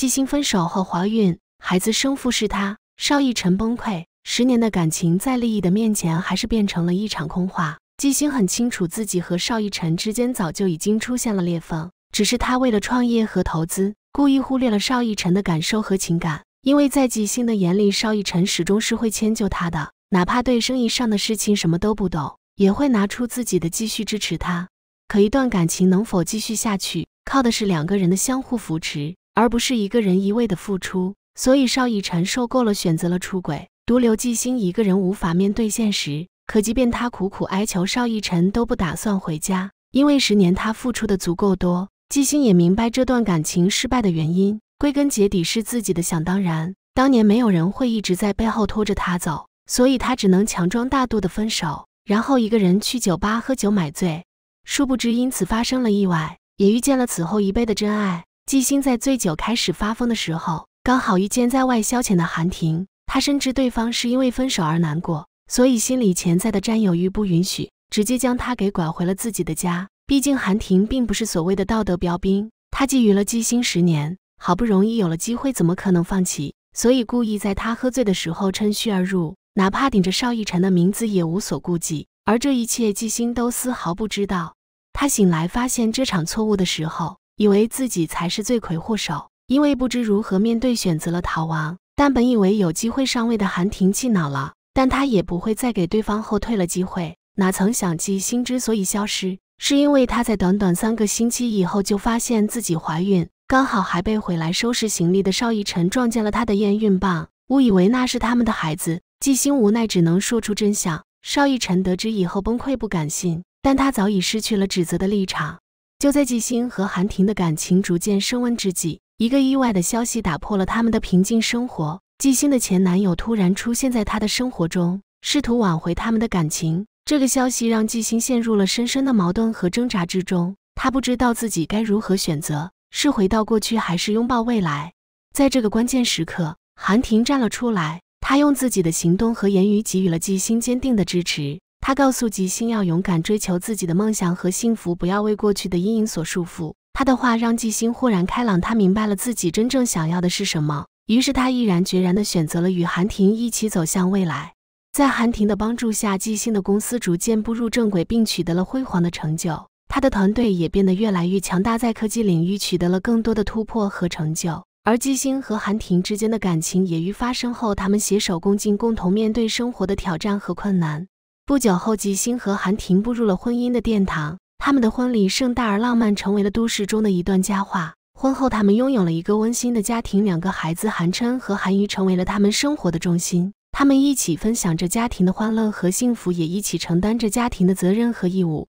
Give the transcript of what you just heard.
纪星分手后怀孕，孩子生父是他。邵逸尘崩溃，十年的感情在利益的面前，还是变成了一场空话。纪星很清楚自己和邵逸尘之间早就已经出现了裂缝，只是他为了创业和投资，故意忽略了邵逸尘的感受和情感。因为在纪星的眼里，邵逸尘始终是会迁就他的，哪怕对生意上的事情什么都不懂，也会拿出自己的积蓄支持他。可一段感情能否继续下去，靠的是两个人的相互扶持。而不是一个人一味的付出，所以邵逸尘受够了，选择了出轨，独留纪星一个人无法面对现实。可即便他苦苦哀求，邵逸尘都不打算回家，因为十年他付出的足够多。纪星也明白这段感情失败的原因，归根结底是自己的想当然。当年没有人会一直在背后拖着他走，所以他只能强装大度的分手，然后一个人去酒吧喝酒买醉。殊不知，因此发生了意外，也遇见了此后一辈的真爱。季星在醉酒开始发疯的时候，刚好遇见在外消遣的韩婷。他深知对方是因为分手而难过，所以心里潜在的占有欲不允许直接将她给拐回了自己的家。毕竟韩婷并不是所谓的道德标兵，他觊觎了季星十年，好不容易有了机会，怎么可能放弃？所以故意在他喝醉的时候趁虚而入，哪怕顶着邵逸尘的名字也无所顾忌。而这一切，季星都丝毫不知道。他醒来发现这场错误的时候。以为自己才是罪魁祸首，因为不知如何面对，选择了逃亡。但本以为有机会上位的韩婷气恼了，但她也不会再给对方后退了机会。哪曾想，纪星之所以消失，是因为她在短短三个星期以后就发现自己怀孕，刚好还被回来收拾行李的邵逸晨撞见了她的验孕棒，误以为那是他们的孩子。纪星无奈，只能说出真相。邵逸晨得知以后崩溃，不敢信，但他早已失去了指责的立场。就在纪星和韩婷的感情逐渐升温之际，一个意外的消息打破了他们的平静生活。纪星的前男友突然出现在她的生活中，试图挽回他们的感情。这个消息让纪星陷入了深深的矛盾和挣扎之中，他不知道自己该如何选择：是回到过去，还是拥抱未来？在这个关键时刻，韩婷站了出来，她用自己的行动和言语给予了纪星坚定的支持。他告诉吉星，要勇敢追求自己的梦想和幸福，不要为过去的阴影所束缚。他的话让吉星豁然开朗，他明白了自己真正想要的是什么。于是他毅然决然地选择了与韩婷一起走向未来。在韩婷的帮助下，吉星的公司逐渐步入正轨，并取得了辉煌的成就。他的团队也变得越来越强大，在科技领域取得了更多的突破和成就。而吉星和韩婷之间的感情也于发生后，他们携手共进，共同面对生活的挑战和困难。不久后，吉星和韩婷步入了婚姻的殿堂。他们的婚礼盛大而浪漫，成为了都市中的一段佳话。婚后，他们拥有了一个温馨的家庭，两个孩子韩琛和韩瑜成为了他们生活的重心。他们一起分享着家庭的欢乐和幸福，也一起承担着家庭的责任和义务。